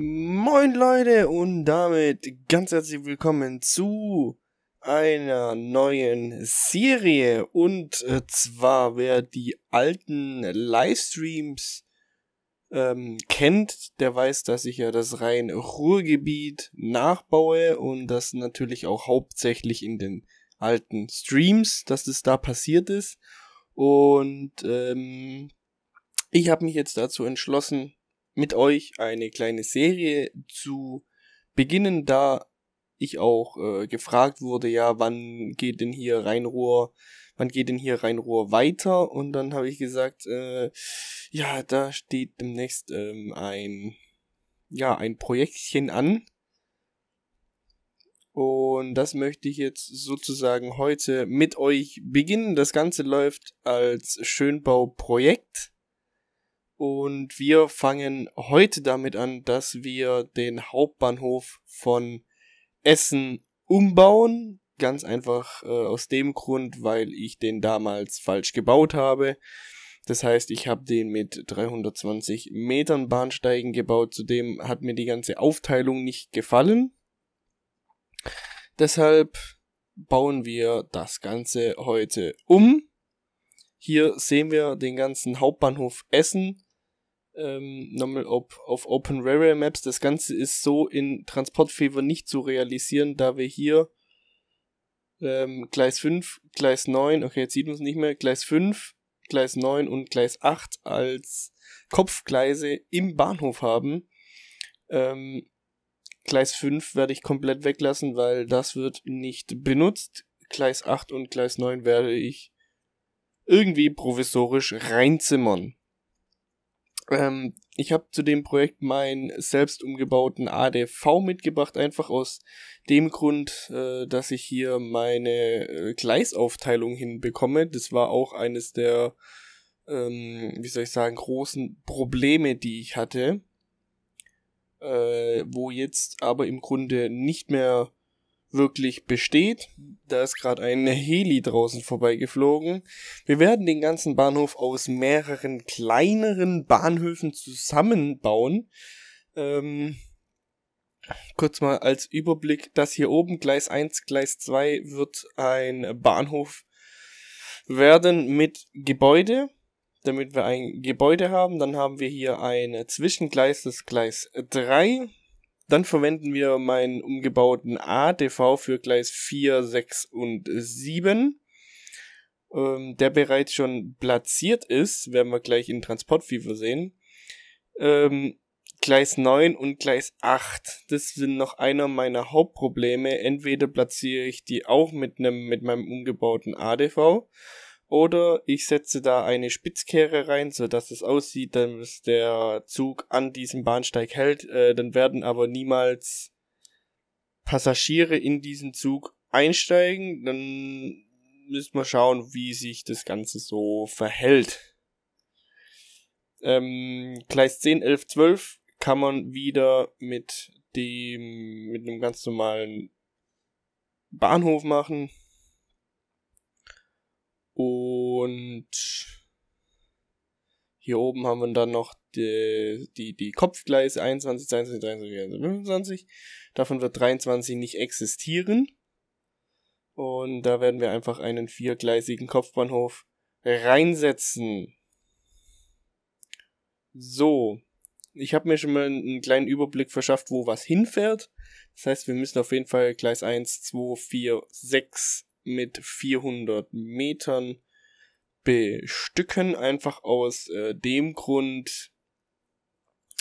Moin Leute und damit ganz herzlich willkommen zu einer neuen Serie und äh, zwar wer die alten Livestreams ähm, kennt, der weiß, dass ich ja das rein Ruhrgebiet nachbaue und das natürlich auch hauptsächlich in den alten Streams, dass das da passiert ist und ähm, ich habe mich jetzt dazu entschlossen, mit euch eine kleine Serie zu beginnen, da ich auch äh, gefragt wurde, ja, wann geht denn hier Rheinruhr, wann geht denn hier Rheinruhr weiter? Und dann habe ich gesagt, äh, ja, da steht demnächst ähm, ein, ja, ein Projektchen an. Und das möchte ich jetzt sozusagen heute mit euch beginnen. Das Ganze läuft als Schönbauprojekt. Und wir fangen heute damit an, dass wir den Hauptbahnhof von Essen umbauen. Ganz einfach äh, aus dem Grund, weil ich den damals falsch gebaut habe. Das heißt, ich habe den mit 320 Metern Bahnsteigen gebaut. Zudem hat mir die ganze Aufteilung nicht gefallen. Deshalb bauen wir das Ganze heute um. Hier sehen wir den ganzen Hauptbahnhof Essen ähm, nochmal ob, auf Open Railway Maps. Das Ganze ist so in Transportfever nicht zu realisieren, da wir hier ähm, Gleis 5, Gleis 9, okay, jetzt sieht man es nicht mehr, Gleis 5, Gleis 9 und Gleis 8 als Kopfgleise im Bahnhof haben. Ähm, Gleis 5 werde ich komplett weglassen, weil das wird nicht benutzt. Gleis 8 und Gleis 9 werde ich irgendwie provisorisch reinzimmern. Ähm, ich habe zu dem Projekt meinen selbst umgebauten ADV mitgebracht, einfach aus dem Grund, äh, dass ich hier meine äh, Gleisaufteilung hinbekomme. Das war auch eines der, ähm, wie soll ich sagen, großen Probleme, die ich hatte, äh, wo jetzt aber im Grunde nicht mehr wirklich besteht. Da ist gerade ein Heli draußen vorbeigeflogen. Wir werden den ganzen Bahnhof aus mehreren kleineren Bahnhöfen zusammenbauen. Ähm, kurz mal als Überblick, das hier oben, Gleis 1, Gleis 2, wird ein Bahnhof werden mit Gebäude, damit wir ein Gebäude haben. Dann haben wir hier ein Zwischengleis, das Gleis 3. Dann verwenden wir meinen umgebauten ATV für Gleis 4, 6 und 7. Ähm, der bereits schon platziert ist, werden wir gleich in Transportfieber sehen. Ähm, Gleis 9 und Gleis 8. Das sind noch einer meiner Hauptprobleme. Entweder platziere ich die auch mit einem mit meinem umgebauten ADV oder ich setze da eine Spitzkehre rein, so dass es aussieht, dass der Zug an diesem Bahnsteig hält. Äh, dann werden aber niemals Passagiere in diesen Zug einsteigen. Dann müssen wir schauen, wie sich das Ganze so verhält. Ähm, Gleis 10, 11, 12 kann man wieder mit dem, mit einem ganz normalen Bahnhof machen. Und hier oben haben wir dann noch die, die, die Kopfgleise 21, 22, 23, 23, 25. Davon wird 23 nicht existieren. Und da werden wir einfach einen viergleisigen Kopfbahnhof reinsetzen. So. Ich habe mir schon mal einen kleinen Überblick verschafft, wo was hinfährt. Das heißt, wir müssen auf jeden Fall Gleis 1, 2, 4, 6 mit 400 Metern bestücken, einfach aus äh, dem Grund,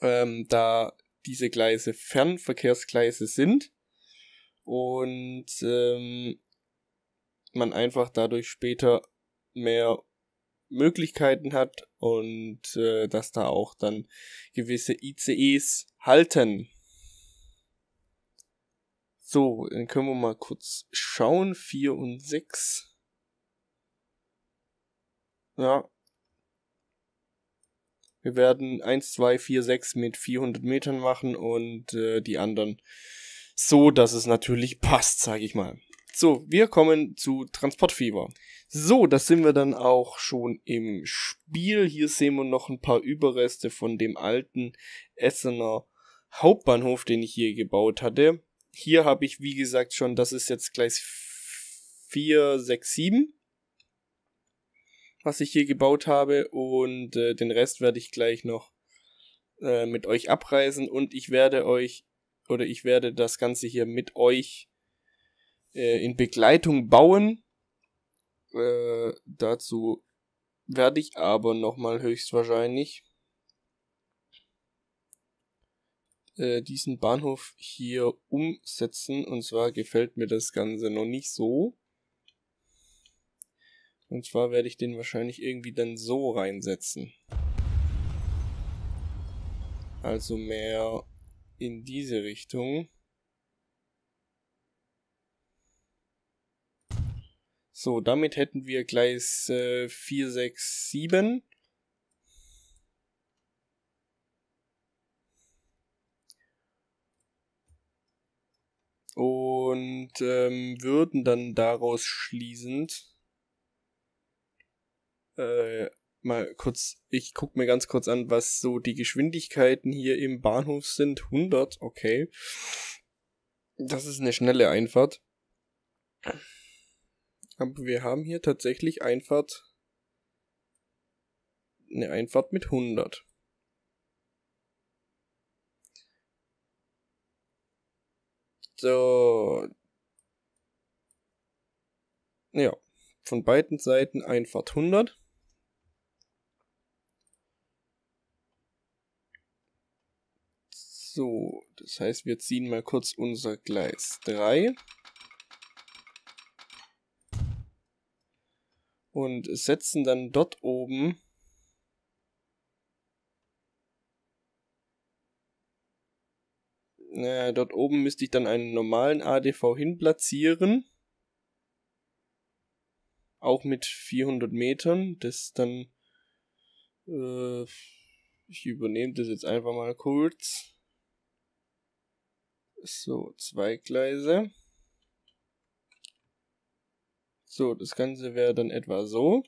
ähm, da diese Gleise Fernverkehrsgleise sind und ähm, man einfach dadurch später mehr Möglichkeiten hat und äh, dass da auch dann gewisse ICEs halten. So, dann können wir mal kurz schauen. 4 und 6. Ja. Wir werden 1, 2, 4, 6 mit 400 Metern machen und äh, die anderen so, dass es natürlich passt, sage ich mal. So, wir kommen zu Transportfieber. So, da sind wir dann auch schon im Spiel. Hier sehen wir noch ein paar Überreste von dem alten Essener Hauptbahnhof, den ich hier gebaut hatte. Hier habe ich, wie gesagt, schon, das ist jetzt Gleis 4, 6, 7, was ich hier gebaut habe. Und äh, den Rest werde ich gleich noch äh, mit euch abreisen. Und ich werde euch, oder ich werde das Ganze hier mit euch äh, in Begleitung bauen. Äh, dazu werde ich aber nochmal höchstwahrscheinlich Äh, diesen Bahnhof hier umsetzen. Und zwar gefällt mir das Ganze noch nicht so. Und zwar werde ich den wahrscheinlich irgendwie dann so reinsetzen. Also mehr in diese Richtung. So, damit hätten wir Gleis äh, 4, 6, 7. und ähm, würden dann daraus schließend äh, mal kurz, ich gucke mir ganz kurz an, was so die Geschwindigkeiten hier im Bahnhof sind. 100, okay. Das ist eine schnelle Einfahrt. Aber wir haben hier tatsächlich Einfahrt. Eine Einfahrt mit 100. So. Ja, von beiden Seiten Einfahrt 100. So, das heißt, wir ziehen mal kurz unser Gleis 3. Und setzen dann dort oben Naja, dort oben müsste ich dann einen normalen ADV hinplatzieren. Auch mit 400 Metern. Das dann... Äh, ich übernehme das jetzt einfach mal kurz. So, zwei Gleise. So, das Ganze wäre dann etwa so.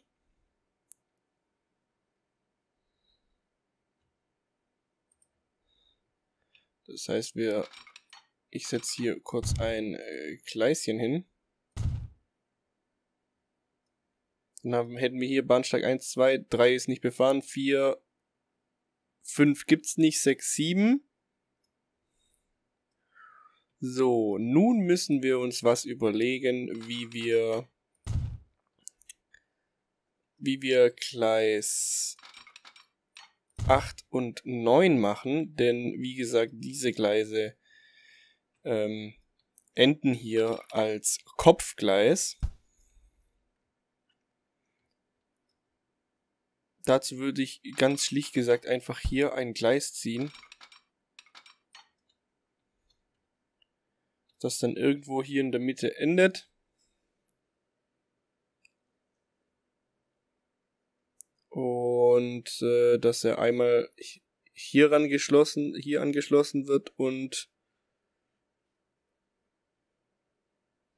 Das heißt, wir, ich setze hier kurz ein äh, Gleischen hin. Dann haben, hätten wir hier Bahnsteig 1, 2, 3 ist nicht befahren, 4, 5 gibt es nicht, 6, 7. So, nun müssen wir uns was überlegen, wie wir wie wir Gleis 8 und 9 machen, denn wie gesagt, diese Gleise ähm, enden hier als Kopfgleis. Dazu würde ich ganz schlicht gesagt einfach hier ein Gleis ziehen. Das dann irgendwo hier in der Mitte endet. und äh, dass er einmal hier angeschlossen, hier angeschlossen wird und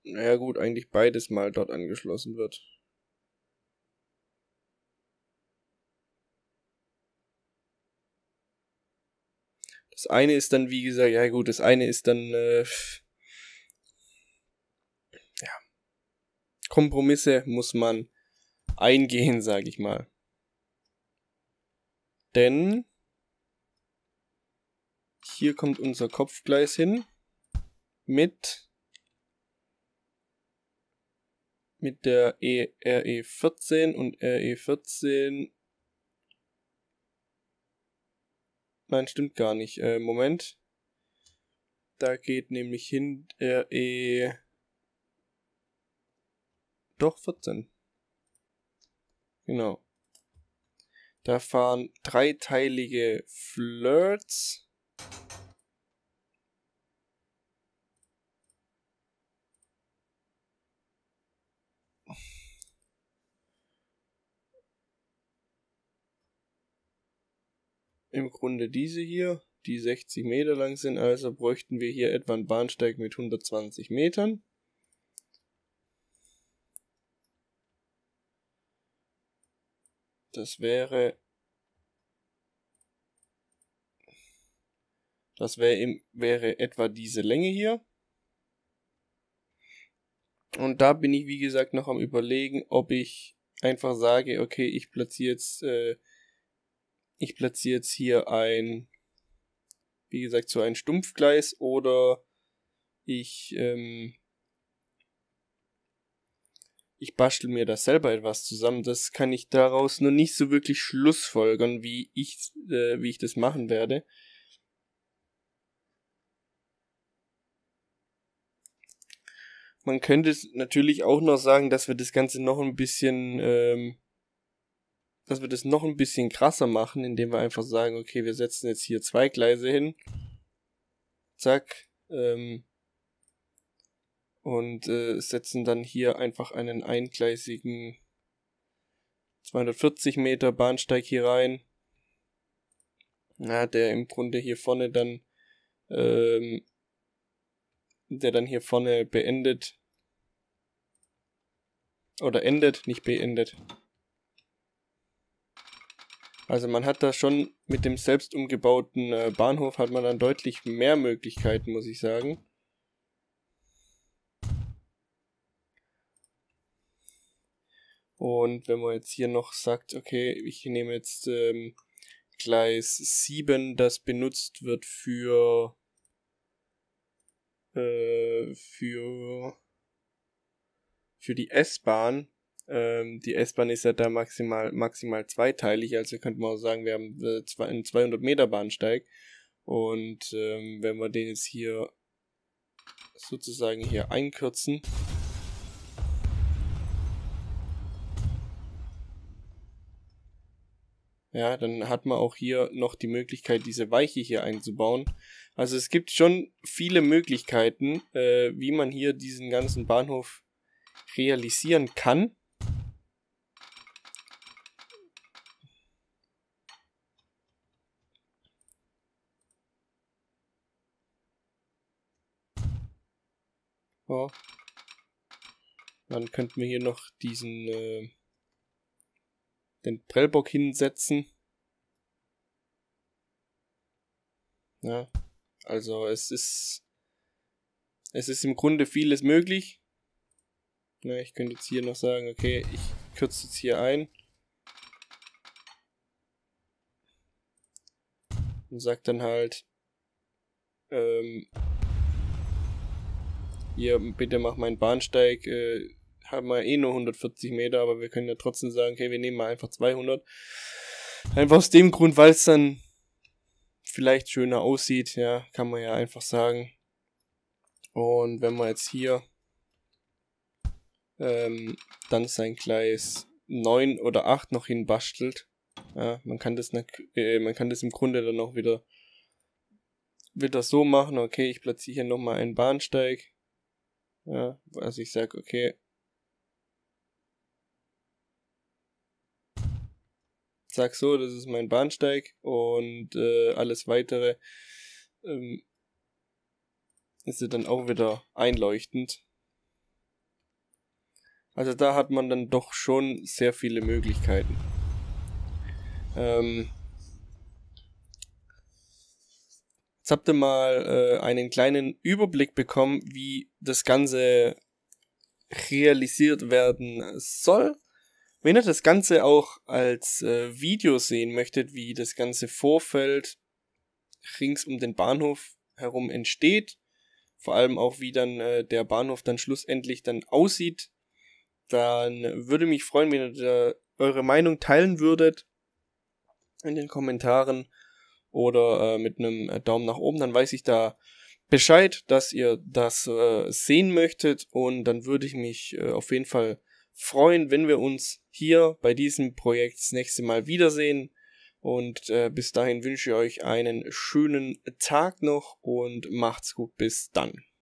naja gut, eigentlich beides mal dort angeschlossen wird. Das eine ist dann, wie gesagt, ja gut, das eine ist dann äh, ja Kompromisse muss man eingehen, sag ich mal. Denn hier kommt unser Kopfgleis hin mit mit der e, RE14 und RE14 Nein, stimmt gar nicht. Äh, Moment. Da geht nämlich hin RE doch 14. Genau. Da fahren dreiteilige Flirts. Im Grunde diese hier, die 60 Meter lang sind, also bräuchten wir hier etwa einen Bahnsteig mit 120 Metern. Das wäre. Das wär wäre etwa diese Länge hier. Und da bin ich, wie gesagt, noch am Überlegen, ob ich einfach sage, okay, ich platziere jetzt, äh, ich platziere jetzt hier ein, wie gesagt, so ein Stumpfgleis oder ich ähm, ich bastel mir da selber etwas zusammen, das kann ich daraus nur nicht so wirklich schlussfolgern, wie ich, äh, wie ich das machen werde. Man könnte natürlich auch noch sagen, dass wir das Ganze noch ein bisschen, ähm, dass wir das noch ein bisschen krasser machen, indem wir einfach sagen, okay, wir setzen jetzt hier zwei Gleise hin. Zack, ähm, und äh, setzen dann hier einfach einen eingleisigen 240 Meter Bahnsteig hier rein. Na, der im Grunde hier vorne dann, ähm, der dann hier vorne beendet. Oder endet, nicht beendet. Also man hat da schon mit dem selbst umgebauten äh, Bahnhof hat man dann deutlich mehr Möglichkeiten, muss ich sagen. Und wenn man jetzt hier noch sagt, okay, ich nehme jetzt ähm, Gleis 7, das benutzt wird für äh, für für die S-Bahn. Ähm, die S-Bahn ist ja da maximal maximal zweiteilig, also könnte man auch sagen, wir haben äh, einen 200 Meter Bahnsteig. Und ähm, wenn wir den jetzt hier sozusagen hier einkürzen, Ja, dann hat man auch hier noch die Möglichkeit, diese Weiche hier einzubauen. Also es gibt schon viele Möglichkeiten, äh, wie man hier diesen ganzen Bahnhof realisieren kann. Oh. Dann könnten wir hier noch diesen... Äh den Prellbock hinsetzen. Ja, also es ist, es ist im Grunde vieles möglich. Na, ich könnte jetzt hier noch sagen, okay, ich kürze jetzt hier ein. Und sag dann halt, ähm, hier, bitte mach meinen Bahnsteig äh, haben wir eh nur 140 Meter, aber wir können ja trotzdem sagen, okay, wir nehmen mal einfach 200. Einfach aus dem Grund, weil es dann vielleicht schöner aussieht, ja, kann man ja einfach sagen. Und wenn man jetzt hier ähm, dann sein Gleis 9 oder 8 noch hinbastelt, ja, man kann das äh, man kann das im Grunde dann auch wieder wieder so machen, okay, ich platziere hier nochmal einen Bahnsteig. Ja, also ich sage, okay, sag so, das ist mein Bahnsteig und äh, alles weitere ähm, ist ja dann auch wieder einleuchtend. Also da hat man dann doch schon sehr viele Möglichkeiten. Ähm, jetzt habt ihr mal äh, einen kleinen Überblick bekommen, wie das Ganze realisiert werden soll. Wenn ihr das Ganze auch als äh, Video sehen möchtet, wie das ganze Vorfeld rings um den Bahnhof herum entsteht, vor allem auch wie dann äh, der Bahnhof dann schlussendlich dann aussieht, dann würde mich freuen, wenn ihr eure Meinung teilen würdet in den Kommentaren oder äh, mit einem Daumen nach oben, dann weiß ich da Bescheid, dass ihr das äh, sehen möchtet und dann würde ich mich äh, auf jeden Fall freuen, wenn wir uns hier bei diesem Projekt das nächste Mal wiedersehen. Und äh, bis dahin wünsche ich euch einen schönen Tag noch und macht's gut. Bis dann.